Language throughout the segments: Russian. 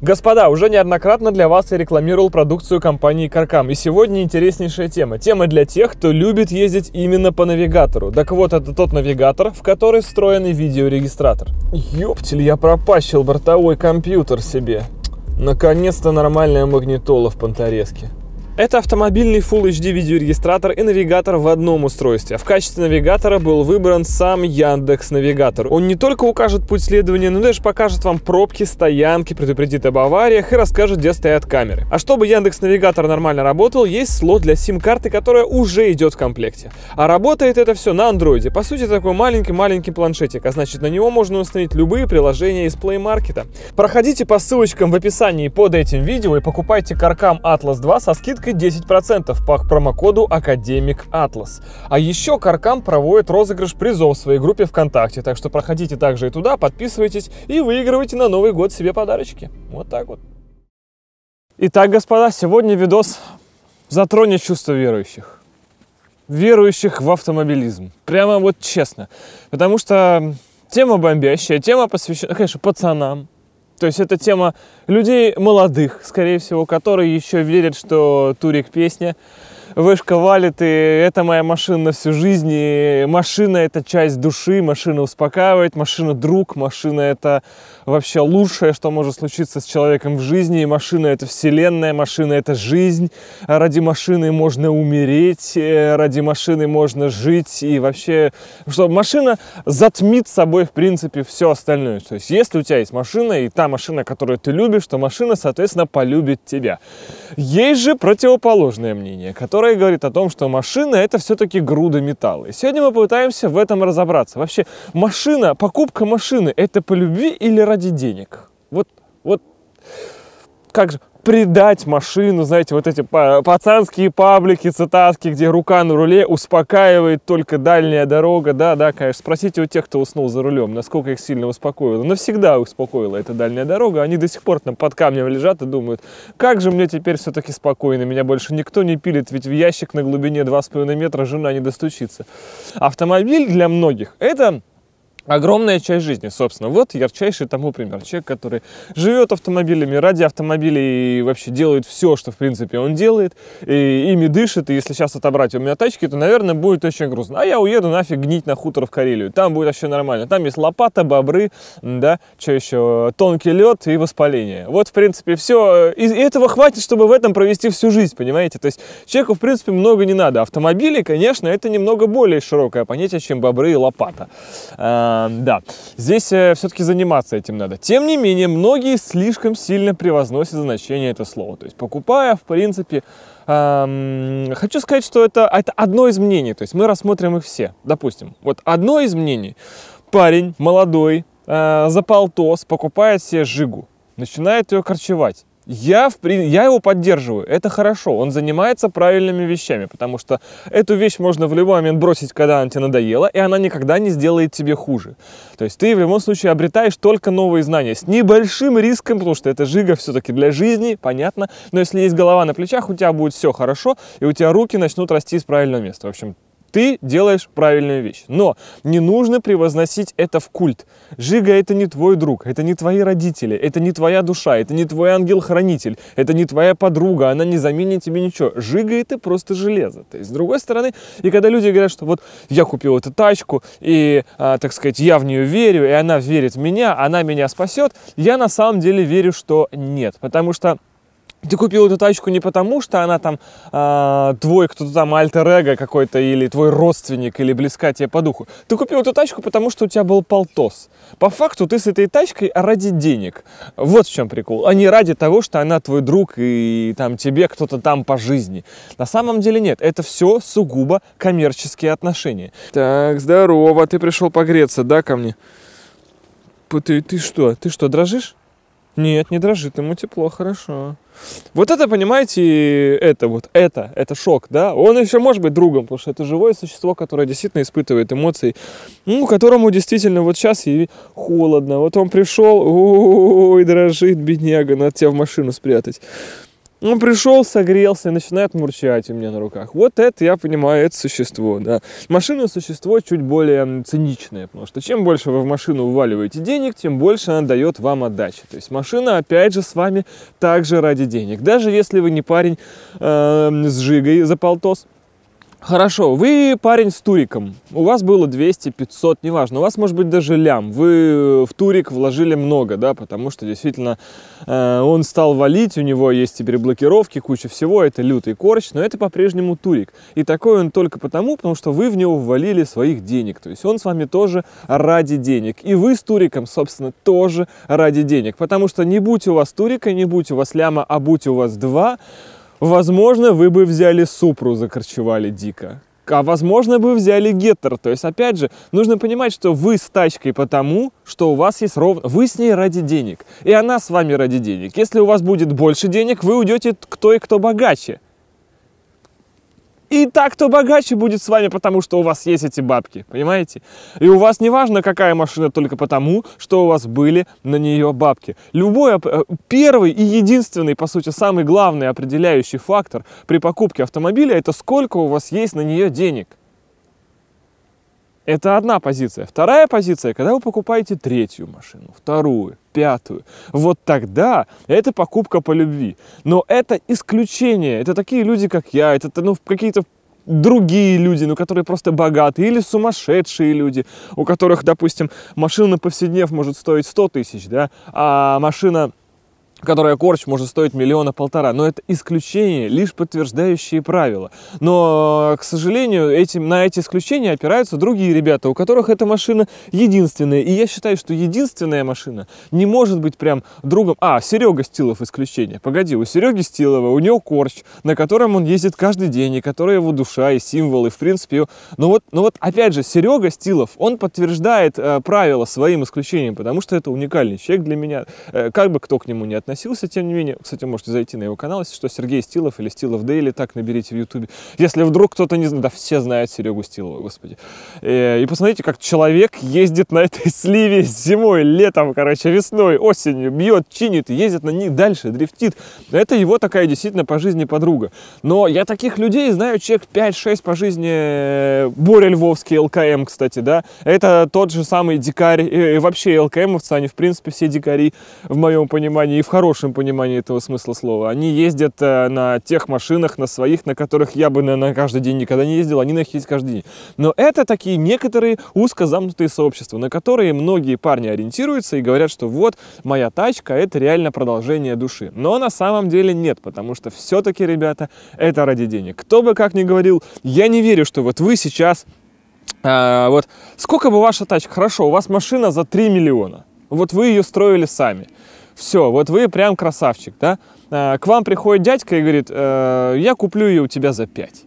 Господа, уже неоднократно для вас я рекламировал продукцию компании Каркам, и сегодня интереснейшая тема. Тема для тех, кто любит ездить именно по навигатору. Так вот, это тот навигатор, в который встроен и видеорегистратор. Ёптель, я пропащил бортовой компьютер себе. Наконец-то нормальная магнитола в Понторезке. Это автомобильный Full HD видеорегистратор и навигатор в одном устройстве. В качестве навигатора был выбран сам Яндекс Навигатор. Он не только укажет путь следования, но даже покажет вам пробки, стоянки, предупредит об авариях и расскажет, где стоят камеры. А чтобы Яндекс Навигатор нормально работал, есть слот для сим-карты, которая уже идет в комплекте. А работает это все на андроиде. По сути, такой маленький-маленький планшетик, а значит на него можно установить любые приложения из Play Market. Проходите по ссылочкам в описании под этим видео и покупайте Каркам Atlas 2 со скидкой скидка 10% по промокоду Академик Атлас. А еще Каркам проводит розыгрыш призов в своей группе ВКонтакте, так что проходите также и туда, подписывайтесь и выигрывайте на Новый год себе подарочки. Вот так вот. Итак, господа, сегодня видос затронет чувство верующих. Верующих в автомобилизм. Прямо вот честно. Потому что тема бомбящая, тема посвящена, конечно, пацанам, то есть это тема людей молодых, скорее всего, которые еще верят, что турик песня, вышка валит, и это моя машина всю жизнь, и машина это часть души, машина успокаивает, машина друг, машина это вообще лучшее, что может случиться с человеком в жизни, и машина это вселенная, машина это жизнь, ради машины можно умереть, э, ради машины можно жить, и вообще, что машина затмит собой, в принципе, все остальное. То есть, если у тебя есть машина, и та машина, которую ты любишь, то машина, соответственно, полюбит тебя. Есть же противоположное мнение, которое которая говорит о том, что машина это все-таки груда металла. И сегодня мы попытаемся в этом разобраться. Вообще, машина, покупка машины это по любви или ради денег? Вот, вот, как же, придать машину, знаете, вот эти пацанские паблики, цитатки, где рука на руле успокаивает только дальняя дорога. Да, да, конечно. Спросите у тех, кто уснул за рулем, насколько их сильно успокоило. Навсегда успокоила эта дальняя дорога. Они до сих пор там под камнем лежат и думают, как же мне теперь все-таки спокойно, меня больше никто не пилит, ведь в ящик на глубине 2,5 метра жена не достучится. Автомобиль для многих это огромная часть жизни, собственно. Вот ярчайший тому пример. Человек, который живет автомобилями, ради автомобилей и вообще делает все, что, в принципе, он делает, и ими дышит, и если сейчас отобрать у меня тачки, то, наверное, будет очень грустно. А я уеду нафиг гнить на хутор в Карелию. Там будет вообще нормально. Там есть лопата, бобры, да, что еще, тонкий лед и воспаление. Вот, в принципе, все. Э, и этого хватит, чтобы в этом провести всю жизнь, понимаете? То есть человеку, в принципе, много не надо. Автомобили, конечно, это немного более широкое понятие, чем бобры и лопата. А, да, здесь э, все-таки заниматься этим надо. Тем не менее, многие слишком сильно превозносят значение этого слова. То есть, покупая, в принципе, эм, хочу сказать, что это, это одно из мнений. То есть, мы рассмотрим их все. Допустим, вот одно из мнений. Парень молодой, э, за полтос, покупает себе жигу, начинает ее корчевать. Я, в, я его поддерживаю, это хорошо, он занимается правильными вещами, потому что эту вещь можно в любой момент бросить, когда она тебе надоела, и она никогда не сделает тебе хуже. То есть ты в любом случае обретаешь только новые знания, с небольшим риском, потому что это жига все-таки для жизни, понятно, но если есть голова на плечах, у тебя будет все хорошо, и у тебя руки начнут расти из правильного места. В общем, ты делаешь правильную вещь. Но не нужно превозносить это в культ. Жига это не твой друг, это не твои родители, это не твоя душа, это не твой ангел-хранитель, это не твоя подруга, она не заменит тебе ничего. Жига это просто железо. То есть, с другой стороны, и когда люди говорят, что вот я купил эту тачку, и, а, так сказать, я в нее верю, и она верит в меня, она меня спасет, я на самом деле верю, что нет. Потому что ты купил эту тачку не потому, что она там э, твой кто-то там альтер-эго какой-то, или твой родственник, или близка тебе по духу. Ты купил эту тачку, потому что у тебя был полтос. По факту ты с этой тачкой ради денег. Вот в чем прикол. А не ради того, что она твой друг и там тебе кто-то там по жизни. На самом деле нет. Это все сугубо коммерческие отношения. Так, здорово, ты пришел погреться, да, ко мне? Ты, ты что, ты что, дрожишь? Нет, не дрожит, ему тепло, хорошо. Вот это, понимаете, это вот, это, это шок, да? Он еще может быть другом, потому что это живое существо, которое действительно испытывает эмоции, ну, которому действительно вот сейчас и холодно. Вот он пришел, ой, дрожит, бедняга, надо тебя в машину спрятать. Он пришел, согрелся и начинает мурчать у меня на руках. Вот это я понимаю, это существо, да. Машина существо чуть более циничное, потому что чем больше вы в машину уваливаете денег, тем больше она дает вам отдачи. То есть машина, опять же, с вами также ради денег. Даже если вы не парень э, с жигой за полтос, Хорошо, вы парень с туриком, у вас было 200, 500, неважно, у вас может быть даже лям, вы э, в турик вложили много, да, потому что действительно э, он стал валить, у него есть теперь блокировки, куча всего, это лютый корч, но это по-прежнему турик. И такой он только потому, потому что вы в него ввалили своих денег, то есть он с вами тоже ради денег, и вы с туриком, собственно, тоже ради денег, потому что не будь у вас турика, не будь у вас ляма, а будь у вас два, Возможно, вы бы взяли супру, закорчевали дико. А возможно, бы взяли геттер. То есть, опять же, нужно понимать, что вы с тачкой потому, что у вас есть ровно... Вы с ней ради денег. И она с вами ради денег. Если у вас будет больше денег, вы уйдете к той, кто богаче. И так кто богаче будет с вами, потому что у вас есть эти бабки, понимаете? И у вас не важно, какая машина, только потому, что у вас были на нее бабки. Любой, э, первый и единственный, по сути, самый главный определяющий фактор при покупке автомобиля – это сколько у вас есть на нее денег. Это одна позиция. Вторая позиция, когда вы покупаете третью машину, вторую, пятую. Вот тогда это покупка по любви. Но это исключение. Это такие люди, как я, это ну, какие-то другие люди, ну, которые просто богатые или сумасшедшие люди, у которых, допустим, машина повседнев может стоить 100 тысяч, да, а машина которая корч может стоить миллиона полтора. Но это исключение, лишь подтверждающие правила. Но, к сожалению, этим, на эти исключения опираются другие ребята, у которых эта машина единственная. И я считаю, что единственная машина не может быть прям другом... А, Серега Стилов исключение. Погоди, у Сереги Стилова, у него корч, на котором он ездит каждый день, и которая его душа, и символ, и в принципе... Но вот, но вот опять же, Серега Стилов, он подтверждает э, правила своим исключением, потому что это уникальный человек для меня, э, как бы кто к нему не относился относился, тем не менее, кстати, можете зайти на его канал, если что, Сергей Стилов или Стилов Дейли, так наберите в Ютубе. Если вдруг кто-то не знает, да все знают Серегу Стилова, господи. Э, и посмотрите, как человек ездит на этой сливе зимой, летом, короче, весной, осенью, бьет, чинит, ездит на них дальше, дрифтит. Это его такая действительно по жизни подруга. Но я таких людей знаю, человек 5-6 по жизни э, Боря Львовский, ЛКМ, кстати, да. Это тот же самый дикарь, и э, вообще ЛКМовцы, они в принципе все дикари, в моем понимании, и в хорошем понимании этого смысла слова. Они ездят э, на тех машинах, на своих, на которых я бы, наверное, каждый день никогда не ездил, они на них ездят каждый день. Но это такие некоторые узко замкнутые сообщества, на которые многие парни ориентируются и говорят, что вот, моя тачка — это реально продолжение души. Но на самом деле нет, потому что все-таки, ребята, это ради денег. Кто бы как ни говорил, я не верю, что вот вы сейчас... А, вот сколько бы ваша тачка, хорошо, у вас машина за 3 миллиона, вот вы ее строили сами все, вот вы прям красавчик, да? Э, к вам приходит дядька и говорит, э, я куплю ее у тебя за 5.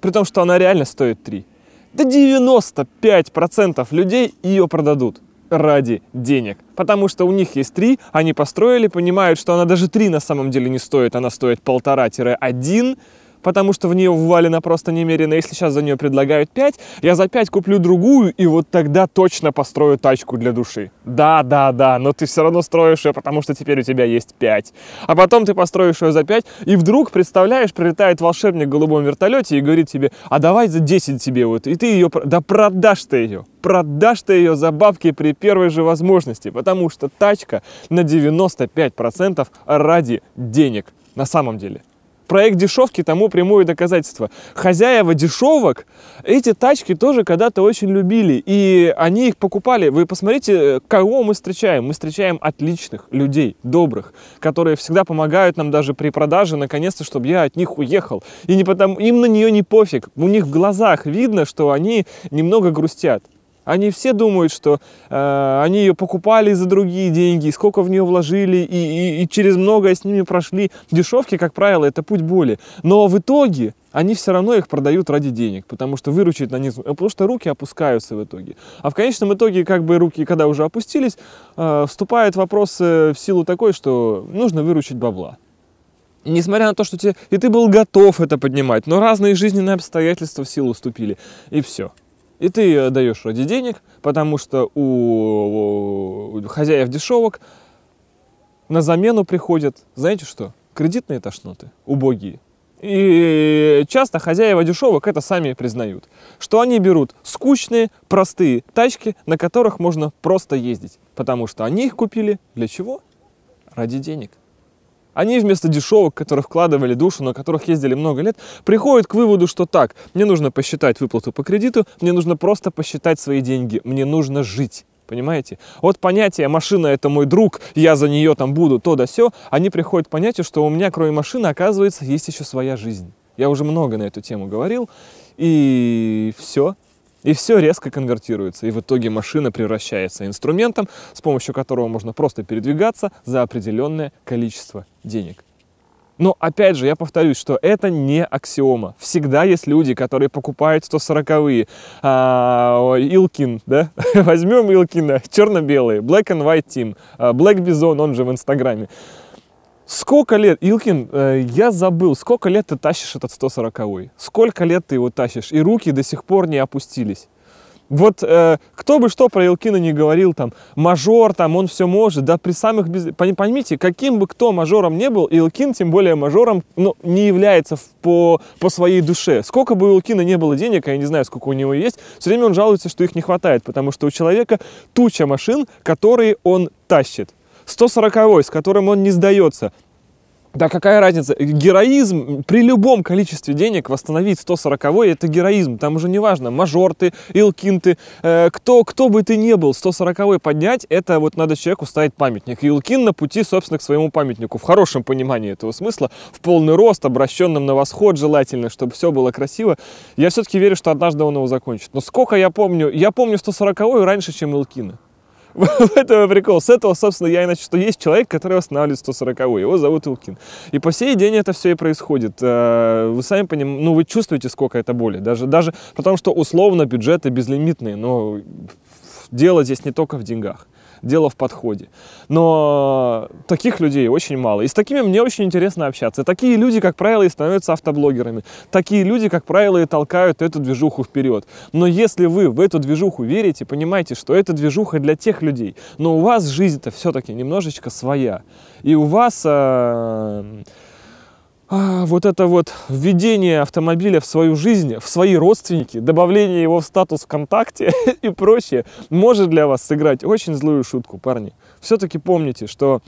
При том, что она реально стоит 3. Да 95% людей ее продадут ради денег. Потому что у них есть три, они построили, понимают, что она даже три на самом деле не стоит, она стоит полтора-один, потому что в нее ввалено просто немерено. Если сейчас за нее предлагают 5, я за 5 куплю другую, и вот тогда точно построю тачку для души. Да, да, да, но ты все равно строишь ее, потому что теперь у тебя есть 5. А потом ты построишь ее за 5, и вдруг, представляешь, прилетает волшебник в голубом вертолете и говорит тебе, а давай за 10 тебе вот, и ты ее, да продашь ты ее продашь ты ее за бабки при первой же возможности, потому что тачка на 95% ради денег на самом деле. Проект дешевки тому прямое доказательство. Хозяева дешевок эти тачки тоже когда-то очень любили, и они их покупали. Вы посмотрите, кого мы встречаем. Мы встречаем отличных людей, добрых, которые всегда помогают нам даже при продаже, наконец-то, чтобы я от них уехал. И не потому, им на нее не пофиг. У них в глазах видно, что они немного грустят. Они все думают, что э, они ее покупали за другие деньги, сколько в нее вложили, и, и, и через многое с ними прошли. Дешевки, как правило, это путь боли. Но в итоге они все равно их продают ради денег, потому что выручить на них, потому что руки опускаются в итоге. А в конечном итоге, как бы руки, когда уже опустились, э, вступает вопрос э, в силу такой, что нужно выручить бабла. несмотря на то, что тебе, и ты был готов это поднимать, но разные жизненные обстоятельства в силу вступили, и все. И ты ее э, даешь ради денег, потому что у хозяев дешевок на замену приходят, знаете что, кредитные тошноты, убогие. И часто хозяева дешевок это сами признают, что они берут скучные, простые тачки, на которых можно просто ездить, потому что они их купили для чего? Ради денег. Они вместо дешевок, которые вкладывали душу, на которых ездили много лет, приходят к выводу, что так, мне нужно посчитать выплату по кредиту, мне нужно просто посчитать свои деньги, мне нужно жить. Понимаете? Вот понятие «машина – это мой друг, я за нее там буду, то да все, они приходят к понятию, что у меня, кроме машины, оказывается, есть еще своя жизнь. Я уже много на эту тему говорил, и все, и все резко конвертируется, и в итоге машина превращается инструментом, с помощью которого можно просто передвигаться за определенное количество денег. Но опять же, я повторюсь, что это не аксиома. Всегда есть люди, которые покупают 140-е. А, Илкин, да? Возьмем Илкина, черно-белый, Black and White Team, а, Black Bison, он же в Инстаграме. Сколько лет, Илкин, э, я забыл, сколько лет ты тащишь этот 140-й? Сколько лет ты его тащишь? И руки до сих пор не опустились. Вот э, кто бы что про Илкина не говорил, там, мажор, там, он все может, да при самых... Без... Поймите, каким бы кто мажором не был, Илкин, тем более мажором, ну, не является по, по своей душе. Сколько бы у Илкина не было денег, а я не знаю, сколько у него есть, все время он жалуется, что их не хватает, потому что у человека туча машин, которые он тащит. 140-й, с которым он не сдается. Да какая разница? Героизм при любом количестве денег восстановить 140-й это героизм. Там уже неважно, мажор ты, Илкин э, кто, кто бы ты ни был, 140-й поднять, это вот надо человеку ставить памятник. Илкин на пути, собственно, к своему памятнику. В хорошем понимании этого смысла, в полный рост, обращенным на восход желательно, чтобы все было красиво. Я все-таки верю, что однажды он его закончит. Но сколько я помню, я помню 140-й раньше, чем Илкина. В этом прикол. С этого, собственно, я и начал, что есть человек, который восстанавливает 140 -ую. Его зовут Илкин. И по сей день это все и происходит. Э, вы сами понимаете, ну, вы чувствуете, сколько это боли. Даже, даже потому что, условно, бюджеты безлимитные, но дело здесь не только в деньгах дело в подходе. Но таких людей очень мало. И с такими мне очень интересно общаться. Такие люди, как правило, и становятся автоблогерами. Такие люди, как правило, и толкают эту движуху вперед. Но если вы в эту движуху верите, понимаете, что эта движуха для тех людей. Но у вас жизнь-то все-таки немножечко своя. И у вас... Э, -э а, вот это вот введение автомобиля в свою жизнь, в свои родственники, добавление его в статус ВКонтакте и прочее может для вас сыграть очень злую шутку, парни. Все-таки помните, что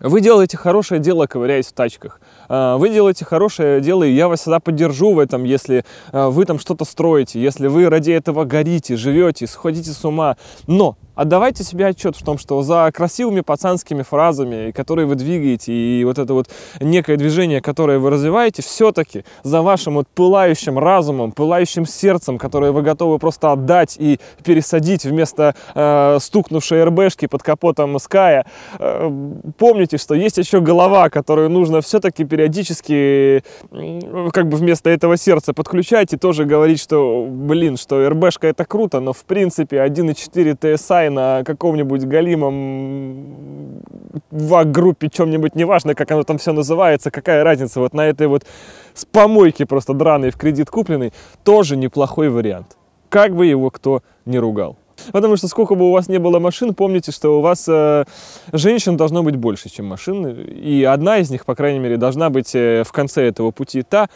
вы делаете хорошее дело, ковыряясь в тачках. А, вы делаете хорошее дело, и я вас всегда поддержу в этом, если а, вы там что-то строите, если вы ради этого горите, живете, сходите с ума. Но отдавайте себе отчет в том, что за красивыми пацанскими фразами, которые вы двигаете, и вот это вот некое движение, которое вы развиваете, все-таки за вашим вот пылающим разумом, пылающим сердцем, которое вы готовы просто отдать и пересадить вместо э, стукнувшей РБшки под капотом Ская, э, помните, поймете, что есть еще голова, которую нужно все-таки периодически, как бы вместо этого сердца подключать и тоже говорить, что, блин, что РБшка это круто, но в принципе 1.4 TSI на каком-нибудь Галимом в группе чем-нибудь, неважно, как оно там все называется, какая разница, вот на этой вот с помойки просто драной в кредит купленной, тоже неплохой вариант. Как бы его кто не ругал. Потому что сколько бы у вас не было машин, помните, что у вас э, женщин должно быть больше, чем машин. И одна из них, по крайней мере, должна быть э, в конце этого пути та,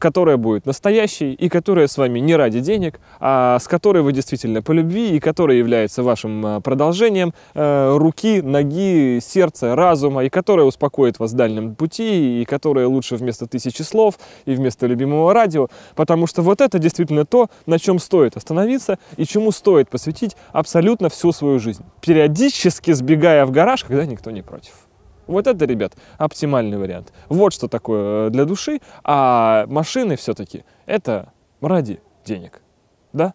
которая будет настоящей и которая с вами не ради денег, а с которой вы действительно по любви и которая является вашим а, продолжением э, руки, ноги, сердца, разума, и которая успокоит вас в дальнем пути, и которая лучше вместо тысячи слов и вместо любимого радио, потому что вот это действительно то, на чем стоит остановиться и чему стоит посвятить абсолютно всю свою жизнь, периодически сбегая в гараж, когда никто не против. Вот это, ребят, оптимальный вариант. Вот что такое э, для души, а машины все-таки это ради денег, да?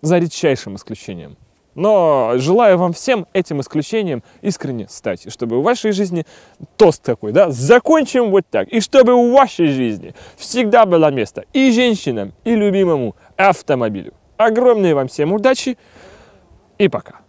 За редчайшим исключением. Но желаю вам всем этим исключением искренне стать, и чтобы в вашей жизни тост такой, да, закончим вот так, и чтобы в вашей жизни всегда было место и женщинам, и любимому автомобилю. Огромной вам всем удачи и пока.